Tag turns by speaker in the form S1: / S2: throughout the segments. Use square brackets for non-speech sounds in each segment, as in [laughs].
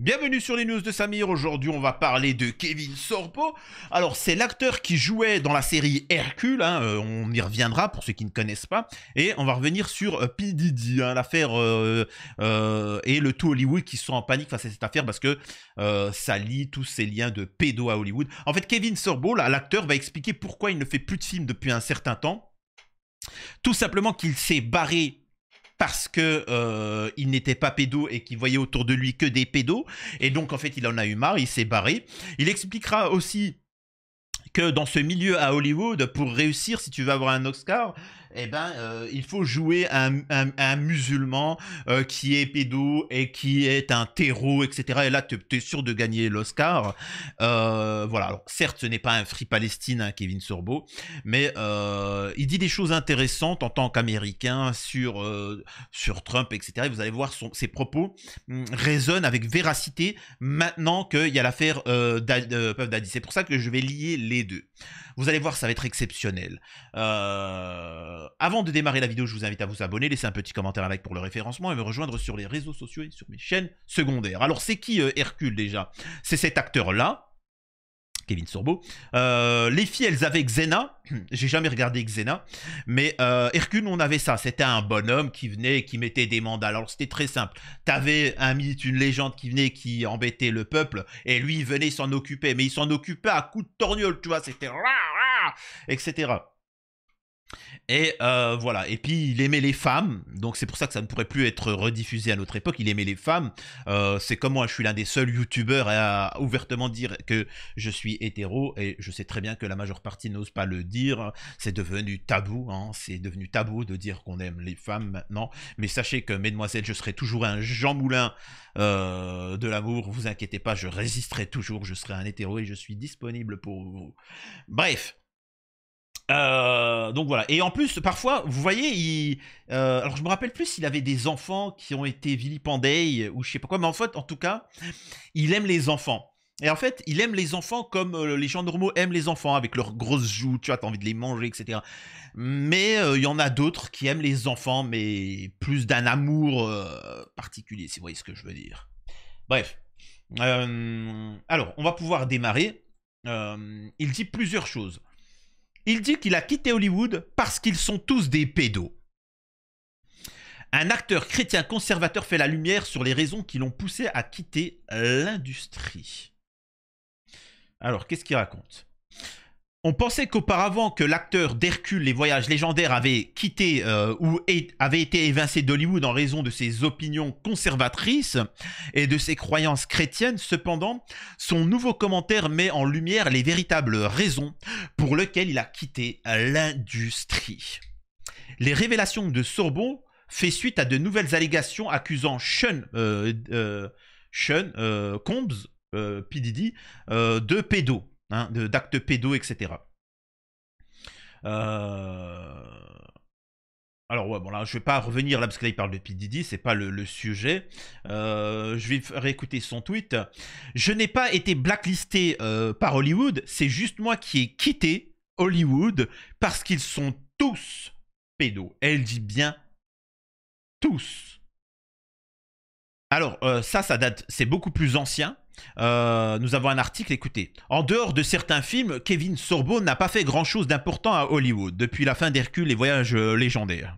S1: Bienvenue sur les news de Samir, aujourd'hui on va parler de Kevin Sorbo. Alors c'est l'acteur qui jouait dans la série Hercule, hein, euh, on y reviendra pour ceux qui ne connaissent pas, et on va revenir sur euh, P.D.D., hein, l'affaire euh, et le tout Hollywood qui sont en panique face à cette affaire parce que ça lie tous ces liens de pédo à Hollywood. En fait Kevin Sorbo, l'acteur, va expliquer pourquoi il ne fait plus de films depuis un certain temps. Tout simplement qu'il s'est barré parce que euh, il n'était pas pédo et qu'il voyait autour de lui que des pédos. Et donc en fait, il en a eu marre, il s'est barré. Il expliquera aussi que dans ce milieu à Hollywood, pour réussir, si tu veux avoir un Oscar, eh ben, euh, il faut jouer un, musulman euh, qui est pédo et qui est un terreau, etc. Et là, tu es sûr de gagner l'Oscar. Euh, voilà. certes, ce n'est pas un Free Palestine, hein, Kevin Sorbo, mais il dit des choses intéressantes en tant qu'Américain sur, sur Trump, etc. Et vous allez voir, ses propos hum, résonnent avec véracité maintenant qu'il y a l'affaire Daddy. C'est pour ça que je vais lier les deux. Vous allez voir, ça va être exceptionnel. Euh euh, avant de démarrer la vidéo, je vous invite à vous abonner, laisser un petit commentaire, un like pour le référencement et me rejoindre sur les réseaux sociaux et sur mes chaînes secondaires. Alors, c'est qui euh, Hercule déjà C'est cet acteur-là, Kevin Sorbo. Euh, les filles, elles avaient Xena. [clears throat] J'ai jamais regardé Xena. Mais Hercule, on avait ça. C'était un bonhomme qui venait et qui mettait des mandats. Alors, c'était très simple. T'avais un mythe, une légende qui venait, qui embêtait le peuple. Et lui, il venait s'en occuper. Mais il s'en occupait à coups de torgnole, tu vois. C'était... Etc. Et euh, voilà. Et puis il aimait les femmes, donc c'est pour ça que ça ne pourrait plus être rediffusé à notre époque. Il aimait les femmes. Euh, c'est comme moi, je suis l'un des seuls youtubeurs à ouvertement dire que je suis hétéro, et je sais très bien que la majeure partie n'ose pas le dire. C'est devenu tabou, hein. c'est devenu tabou de dire qu'on aime les femmes maintenant. Mais sachez que, mesdemoiselles, je serai toujours un Jean Moulin euh, de l'amour. Vous inquiétez pas, je résisterai toujours. Je serai un hétéro et je suis disponible pour vous. Bref. Euh, donc voilà. Et en plus, parfois, vous voyez, il, euh, alors je me rappelle plus s'il avait des enfants qui ont été vilipendés ou je sais pas quoi, mais en fait, en tout cas, il aime les enfants. Et en fait, il aime les enfants comme euh, les gens normaux aiment les enfants, avec leurs grosses joues, tu vois, t'as envie de les manger, etc. Mais il y en a d'autres qui aiment les enfants, mais plus d'un amour particulier, si vous voyez ce que je veux dire. Bref. alors, on va pouvoir démarrer. il dit plusieurs choses. Il dit qu'il a quitté Hollywood parce qu'ils sont tous des pédos. Un acteur chrétien conservateur fait la lumière sur les raisons qui l'ont poussé à quitter l'industrie. Alors, qu'est-ce qu'il raconte on pensait qu'auparavant que l'acteur d'Hercule, les voyages légendaires, avait quitté euh, ou avait été évincé d'Hollywood en raison de ses opinions conservatrices et de ses croyances chrétiennes. Cependant, son nouveau commentaire met en lumière les véritables raisons pour lesquelles il a quitté euh, l'industrie. Les révélations de Sorbon fait suite à de nouvelles allégations accusant Sean, euh, Sean Combs, de pédo. Hein, d'actes pédos, etc. Euh, alors ouais, bon là, je vais pas revenir là parce que là il parle de P. c'est pas le, sujet. Euh, je vais réécouter son tweet. Je n'ai pas été blacklisté euh, par Hollywood, c'est juste moi qui ai quitté Hollywood parce qu'ils sont tous pédos. Elle dit bien tous. Alors ça, ça date, c'est beaucoup plus ancien. Euh, nous avons un article, écoutez. En dehors de certains films, Kevin Sorbo n'a pas fait grand-chose d'important à Hollywood depuis la fin d'Hercule et Voyages euh, légendaires.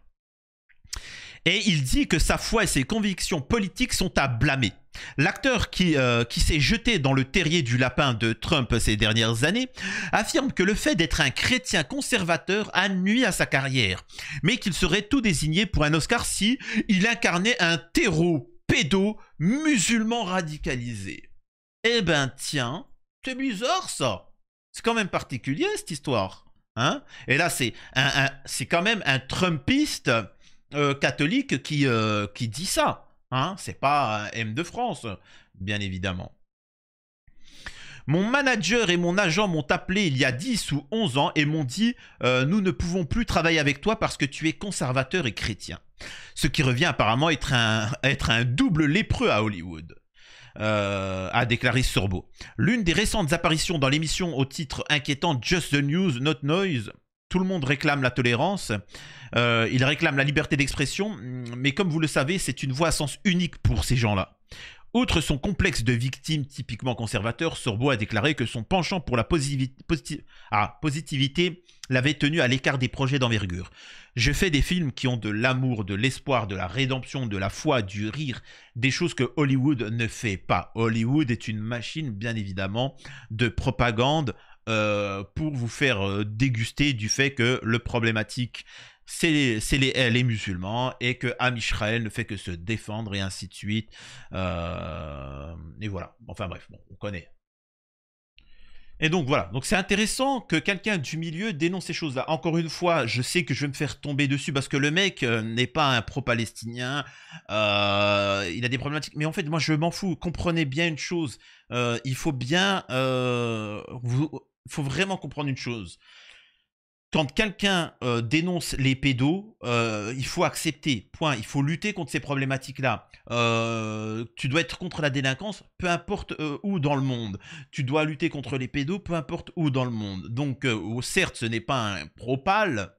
S1: Et il dit que sa foi et ses convictions politiques sont à blâmer. L'acteur qui, euh, qui s'est jeté dans le terrier du lapin de Trump ces dernières années affirme que le fait d'être un chrétien conservateur a nuit à sa carrière, mais qu'il serait tout désigné pour un Oscar si il incarnait un terreau pédo musulman radicalisé. Eh ben tiens, c'est bizarre ça. C'est quand même particulier cette histoire. Hein Et là, c'est un, c'est quand même un Trumpiste euh, catholique qui, euh, qui dit ça. Hein c'est pas euh, M de France, bien évidemment. Mon manager et mon agent m'ont appelé il y a 10 ou 11 ans et m'ont dit Nous ne pouvons plus travailler avec toi parce que tu es conservateur et chrétien. » Ce qui revient apparemment être un, [laughs] être un double lépreux à Hollywood. Euh, a déclaré Sorbo. L'une des récentes apparitions dans l'émission au titre inquiétant Just the News, Not Noise, tout le monde réclame la tolérance, euh, il réclame la liberté d'expression, mais comme vous le savez, c'est une voix à sens unique pour ces gens-là. Outre son complexe de victime typiquement conservateur, Sorbo a déclaré que son penchant pour la ah, positivité, l'avait tenu à l'écart des projets d'envergure. Je fais des films qui ont de l'amour, de l'espoir, de la rédemption, de la foi, du rire, des choses que Hollywood ne fait pas. Hollywood est une machine, bien évidemment, de propagande euh, pour vous faire euh, déguster du fait que le problématique c'est euh, les, musulmans et que Am Israël ne fait que se défendre et ainsi de suite. Euh, et voilà. Enfin bref, on connaît. Et donc voilà, donc c'est intéressant que quelqu'un du milieu dénonce ces choses-là. Encore une fois, je sais que je vais me faire tomber dessus parce que le mec euh, n'est pas un pro-palestinien, il a des problématiques, mais en fait moi je m'en fous, comprenez bien une chose, il faut bien, il faut vraiment comprendre une chose, quand quelqu'un euh, dénonce les pédos, euh, il faut accepter, point. Il faut lutter contre ces problématiques-là. Euh, tu dois être contre la délinquance, peu importe où dans le monde. Tu dois lutter contre les pédos, peu importe où dans le monde. Donc, oh, certes, ce n'est pas un propal,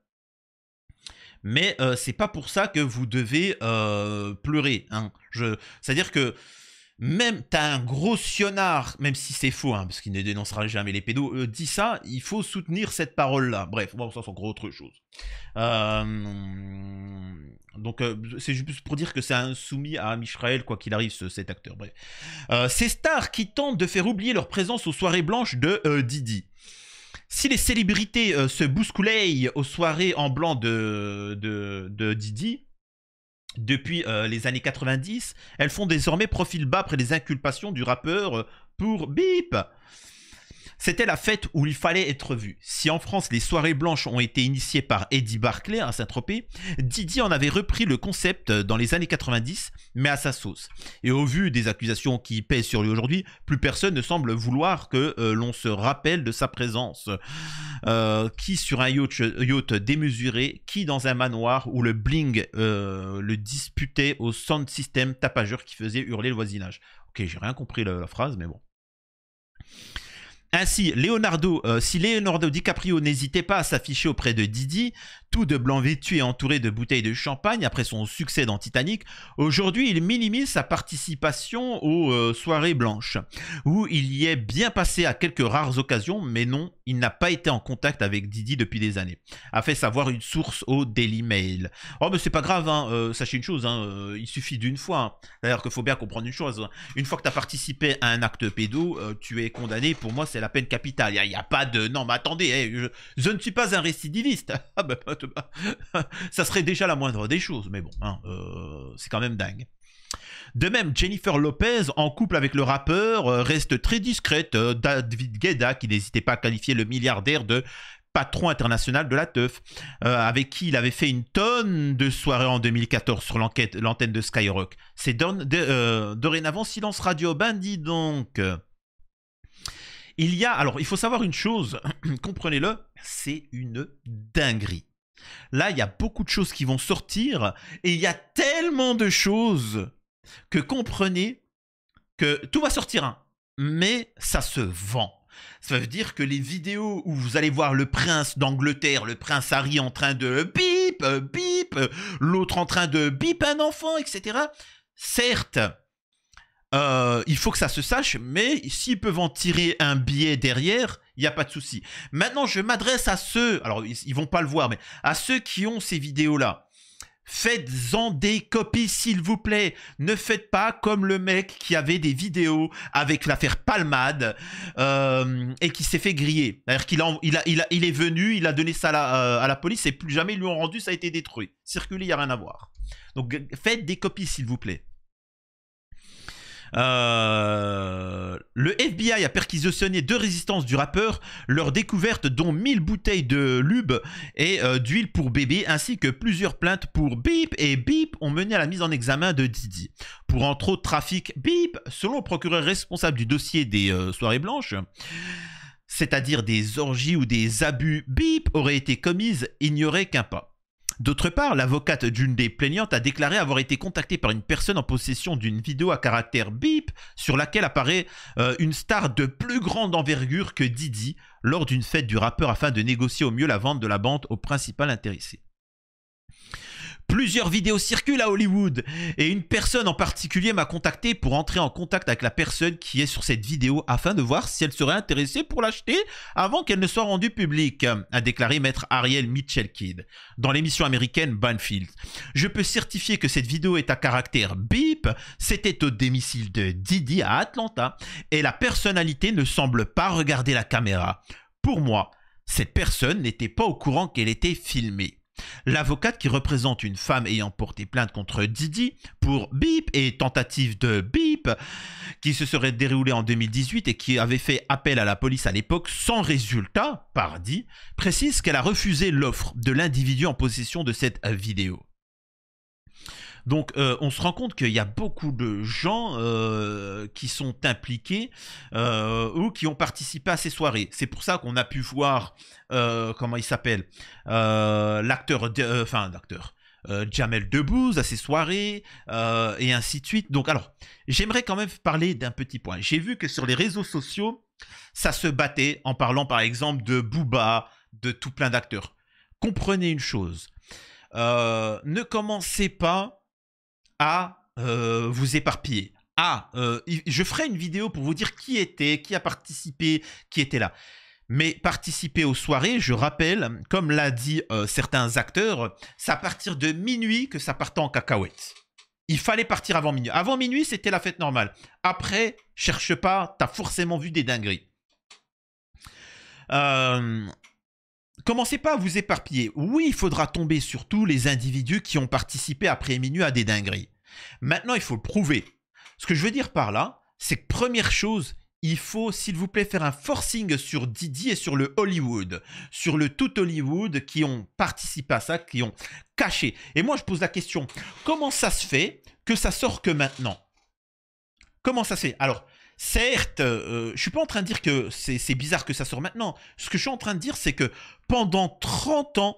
S1: mais c'est pas pour ça que vous devez pleurer. Hein. C'est-à-dire que même t'as un gros sionnard, même si c'est faux, hein, parce qu'il ne dénoncera jamais les pédos, euh, dit ça, il faut soutenir cette parole-là. Bref, bon, ça c'est autre chose. Euh, donc euh, c'est juste pour dire que c'est un soumis à Mishraël, quoi qu'il arrive, cet acteur. Bref. ces stars qui tentent de faire oublier leur présence aux soirées blanches de Didi. Si les célébrités se bousculaient aux soirées en blanc de, de Didi, depuis euh, les années 90, elles font désormais profil bas après les inculpations du rappeur euh, pour Bip. C'était la fête où il fallait être vu. Si en France les soirées blanches ont été initiées par Eddie Barclay à Saint-Tropez, Didi en avait repris le concept dans les années 90, mais à sa sauce. Et au vu des accusations qui pèsent sur lui aujourd'hui, plus personne ne semble vouloir que euh, l'on se rappelle de sa présence. Euh, qui sur un yacht, yacht, démesuré, qui dans un manoir où le bling euh, le disputait au sound system tapageur qui faisait hurler le voisinage. Ok, j'ai rien compris la phrase, mais bon. Ainsi, Leonardo, euh, si Leonardo DiCaprio n'hésitait pas à s'afficher auprès de Didi, tout de blanc vêtu et entouré de bouteilles de champagne après son succès dans Titanic, aujourd'hui il minimise sa participation aux euh, soirées blanches, où il y est bien passé à quelques rares occasions, mais non, il n'a pas été en contact avec Didi depuis des années, a fait savoir une source au Daily Mail. Oh mais c'est pas grave, hein, euh, sachez une chose, hein, euh, il suffit d'une fois. Hein. D'ailleurs qu'il faut bien comprendre une chose, une fois que tu as participé à un acte pédo, tu es condamné, pour moi c'est la peine capitale, il n'y a, pas de... Non mais attendez, eh, je, ne suis pas un récidiviste. [laughs] Ah, bah, [laughs] ça serait déjà la moindre des choses, mais bon, hein, euh, c'est quand même dingue. De même, Jennifer Lopez, en couple avec le rappeur, euh, reste très discrète. Euh, David Guetta, qui n'hésitait pas à qualifier le milliardaire de patron international de la teuf, avec qui il avait fait une tonne de soirées en 2014 sur l'antenne de Skyrock. C'est dorénavant silence radio, ben, dis donc. Il y a, alors il faut savoir une chose, [clears throat] comprenez-le, c'est une dinguerie. Là, il y a beaucoup de choses qui vont sortir et il y a tellement de choses que comprenez que tout va sortir, hein, mais ça se vend. Ça veut dire que les vidéos où vous allez voir le prince d'Angleterre, le prince Harry en train de bip, bip, l'autre en train de bip un enfant, etc. Certes, euh, il faut que ça se sache, mais s'ils peuvent en tirer un billet derrière, il n'y a pas de souci. Maintenant, je m'adresse à ceux, alors ils, ne vont pas le voir, mais à ceux qui ont ces vidéos-là. Faites-en des copies, s'il vous plaît. Ne faites pas comme le mec qui avait des vidéos avec l'affaire Palmade euh, et qui s'est fait griller. C'est-à-dire qu'il il est venu, il a donné ça à la, euh, à la police et plus jamais ils lui ont rendu, ça a été détruit. Circuler, il n'y a rien à voir. Donc faites des copies, s'il vous plaît. Euh, le FBI a perquisitionné deux résistances du rappeur, leur découverte dont 1000 bouteilles de lube et euh, d'huile pour bébé, ainsi que plusieurs plaintes pour Bip et Bip ont mené à la mise en examen de Didi. Pour entre autres trafic Bip, selon le procureur responsable du dossier des euh, soirées blanches, c'est-à-dire des orgies ou des abus bip, auraient été commises, aurait qu'un pas. D'autre part, l'avocate d'une des plaignantes a déclaré avoir été contactée par une personne en possession d'une vidéo à caractère bip sur laquelle apparaît euh, une star de plus grande envergure que Didi lors d'une fête du rappeur afin de négocier au mieux la vente de la bande au principal intéressé. Plusieurs vidéos circulent à Hollywood et une personne en particulier m'a contacté pour entrer en contact avec la personne qui est sur cette vidéo afin de voir si elle serait intéressée pour l'acheter avant qu'elle ne soit rendue publique, a déclaré maître Ariel Mitchell-Kidd dans l'émission américaine Banfield. Je peux certifier que cette vidéo est à caractère bip, c'était au domicile de Didi à Atlanta et la personnalité ne semble pas regarder la caméra. Pour moi, cette personne n'était pas au courant qu'elle était filmée. L'avocate qui représente une femme ayant porté plainte contre Didi pour bip et tentative de bip qui se serait déroulée en 2018 et qui avait fait appel à la police à l'époque sans résultat, pardi, précise qu'elle a refusé l'offre de l'individu en possession de cette vidéo. Donc euh, on se rend compte qu'il y a beaucoup de gens euh, qui sont impliqués euh, ou qui ont participé à ces soirées. C'est pour ça qu'on a pu voir, comment il s'appelle, l'acteur, enfin l'acteur. Jamel Debbouze à ces soirées et ainsi de suite. Donc alors, j'aimerais quand même parler d'un petit point. J'ai vu que sur les réseaux sociaux, ça se battait en parlant par exemple de Booba, de tout plein d'acteurs. Comprenez une chose, ne commencez pas à euh, vous éparpiller. Ah, je ferai une vidéo pour vous dire qui était, qui a participé, qui était là. Mais participer aux soirées, je rappelle, comme l'a dit euh, certains acteurs, c'est à partir de minuit que ça part en cacahuète. Il fallait partir avant minuit. Avant minuit, c'était la fête normale. Après, cherche pas, t'as forcément vu des dingueries. commencez pas à vous éparpiller. Oui, il faudra tomber sur tous les individus qui ont participé après minuit à des dingueries. Maintenant, il faut le prouver. Ce que je veux dire par là, c'est que première chose, il faut, s'il vous plaît, faire un forcing sur Didi et sur le Hollywood, sur le tout Hollywood qui ont participé à ça, qui ont caché. Et moi, je pose la question, comment ça se fait que ça sort que maintenant Comment ça se fait Alors, certes, je euh, je suis pas en train de dire que c'est bizarre que ça sort maintenant. Ce que je suis en train de dire, c'est que pendant 30 ans,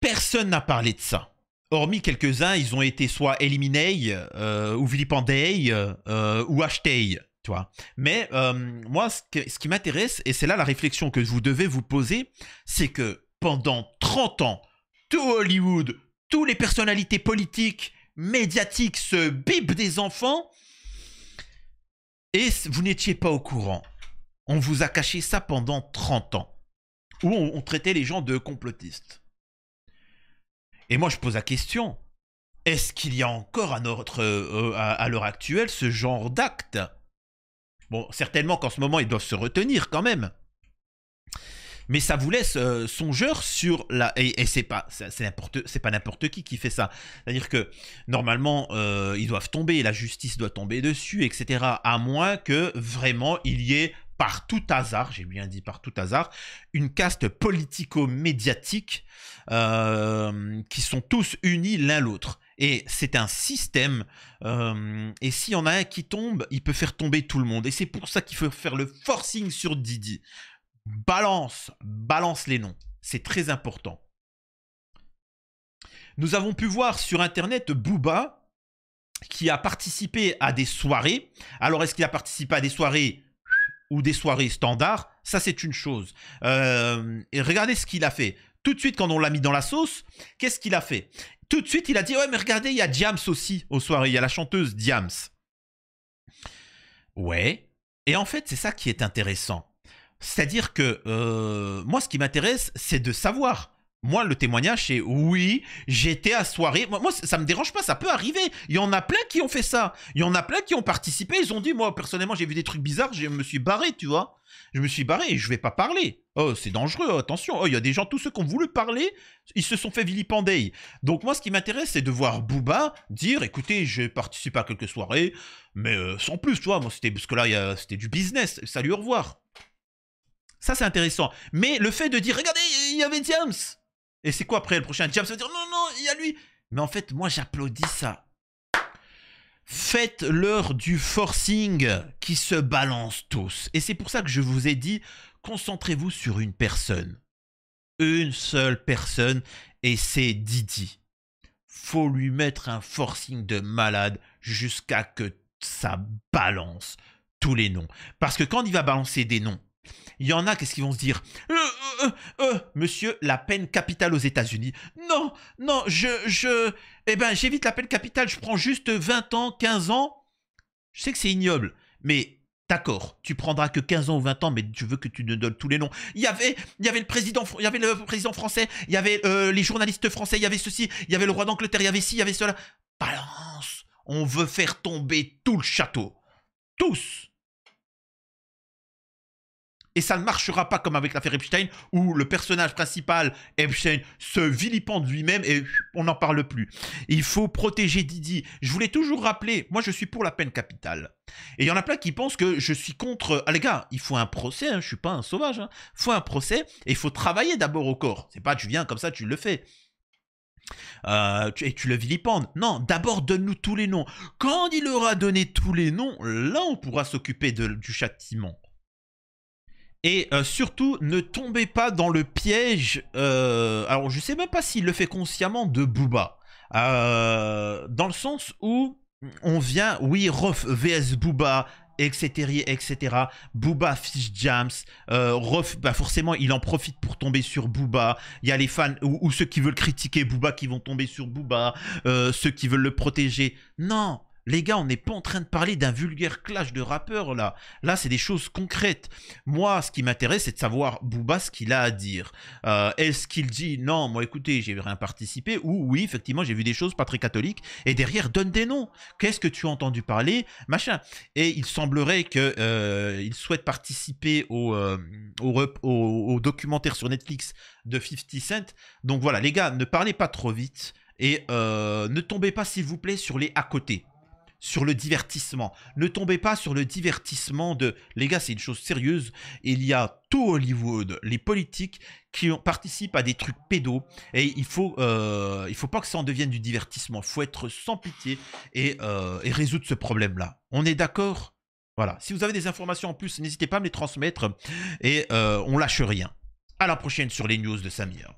S1: personne n'a parlé de ça hormis quelques-uns, ils ont été soit éliminés, euh, ou vilipendés, euh, ou achetés. Tu vois. Mais euh, moi, ce, qui m'intéresse, et c'est là la réflexion que vous devez vous poser, c'est que pendant 30 ans, tout Hollywood, toutes les personnalités politiques, médiatiques se bipent des enfants, et vous n'étiez pas au courant. On vous a caché ça pendant 30 ans. Où on, on traitait les gens de complotistes. Et moi, je pose la question. Est-ce qu'il y a encore à, notre, euh, à, l'heure actuelle ce genre d'acte Bon, certainement qu'en ce moment, ils doivent se retenir quand même. Mais ça vous laisse euh, songeur sur la... Et, c'est pas n'importe c'est pas n'importe qui qui fait ça. C'est-à-dire que normalement euh, ils doivent tomber, la justice doit tomber dessus, etc. À moins que vraiment il y ait par tout hasard, j'ai bien dit par tout hasard, une caste politico-médiatique euh, qui sont tous unis l'un l'autre. Et c'est un système, euh, et s'il y en a un qui tombe, il peut faire tomber tout le monde. Et c'est pour ça qu'il faut faire le forcing sur Didi. Balance, balance les noms, c'est très important. Nous avons pu voir sur Internet Booba qui a participé à des soirées. Alors est-ce qu'il a participé à des soirées ou des soirées standards, ça c'est une chose. Euh, et regardez ce qu'il a fait. Tout de suite, quand on l'a mis dans la sauce, qu'est-ce qu'il a fait Tout de suite, il a dit, ouais, mais regardez, il y a Diams aussi aux soirées, il y a la chanteuse Diams. Ouais. Et en fait, c'est ça qui est intéressant. C'est-à-dire que euh, moi, ce qui m'intéresse, c'est de savoir moi, le témoignage, c'est oui, j'étais à soirée. Moi, ça me dérange pas, ça peut arriver. Il y en a plein qui ont fait ça. Il y en a plein qui ont participé. Ils ont dit, moi, personnellement, j'ai vu des trucs bizarres, je me suis barré, tu vois. Je me suis barré et je vais pas parler. Oh, c'est dangereux, attention. Oh, il y a des gens, tous ceux qui ont voulu parler, ils se sont fait vilipender. Donc, moi, ce qui m'intéresse, c'est de voir Booba dire, écoutez, j'ai participé à quelques soirées, mais euh, sans plus, tu vois. Moi, c'était, parce que là, c'était du business. Salut, au revoir. Ça, c'est intéressant. Mais le fait de dire, regardez, il y avait James. Et c'est quoi après le prochain James Ça veut dire non, non, il y a lui. Mais en fait, moi j'applaudis ça. Faites l'heure du forcing qui se balance tous. Et c'est pour ça que je vous ai dit, concentrez-vous sur une personne. Une seule personne, et c'est Didi. Faut lui mettre un forcing de malade jusqu'à que ça balance tous les noms. Parce que quand il va balancer des noms, il y en a, qu'est-ce qu'ils vont se dire euh, euh, euh, Monsieur, la peine capitale aux États-Unis. Non, non, je, je, eh ben, j'évite la peine capitale. Je prends juste 20 ans, 15 ans. Je sais que c'est ignoble, mais D'accord, tu prendras que 15 ans ou 20 ans, mais je veux que tu ne donnes tous les noms. Il y avait, il y avait le président, il y avait le président français, il y avait les journalistes français, il y avait ceci, il y avait le roi d'Angleterre, il y avait ci, il y avait cela. Balance, on veut faire tomber tout le château, tous. Et ça ne marchera pas comme avec l'affaire Epstein, où le personnage principal, Epstein, se vilipende lui-même et on n'en parle plus. Il faut protéger Didi. Je voulais toujours rappeler, moi je suis pour la peine capitale. Et il y en a plein qui pensent que je suis contre... Ah les gars, il faut un procès, je hein, je suis pas un sauvage. Hein. Il faut un procès et il faut travailler d'abord au corps. C'est pas tu viens comme ça, tu le fais. Euh, et tu le vilipendes. Non, d'abord donne-nous tous les noms. Quand il aura donné tous les noms, là on pourra s'occuper du châtiment. Et euh, surtout, ne tombez pas dans le piège. Euh, alors, je sais même pas s'il le fait consciemment de Booba. Euh, dans le sens où on vient, oui, Rof vs Booba, etc., etc. Booba Fish Jams, euh, Rof, bah, forcément, il en profite pour tomber sur Booba. Il y a les fans ou, ceux qui veulent critiquer Booba qui vont tomber sur Booba, ceux qui veulent le protéger. Non, les gars, on n'est pas en train de parler d'un vulgaire clash de rappeurs là. Là, c'est des choses concrètes. Moi, ce qui m'intéresse, c'est de savoir Booba ce qu'il a à dire. Euh, est-ce qu'il dit non, moi écoutez, j'ai rien participé ou oui, effectivement, j'ai vu des choses pas très catholiques et derrière donne des noms. Qu'est-ce que tu as entendu parler, machin. Et il semblerait qu'il euh, souhaite participer euh, au, documentaire sur Netflix de 50 Cent. Donc voilà, les gars, ne parlez pas trop vite et ne tombez pas, s'il vous plaît, sur les à côté sur le divertissement. Ne tombez pas sur le divertissement de les gars, c'est une chose sérieuse. Il y a tout Hollywood, les politiques qui participent à des trucs pédos et il faut euh, faut pas que ça en devienne du divertissement. Faut être sans pitié et, euh, résoudre ce problème là. On est d'accord Voilà. Si vous avez des informations en plus, n'hésitez pas à me les transmettre et on euh, on lâche rien. À la prochaine sur les news de Samir.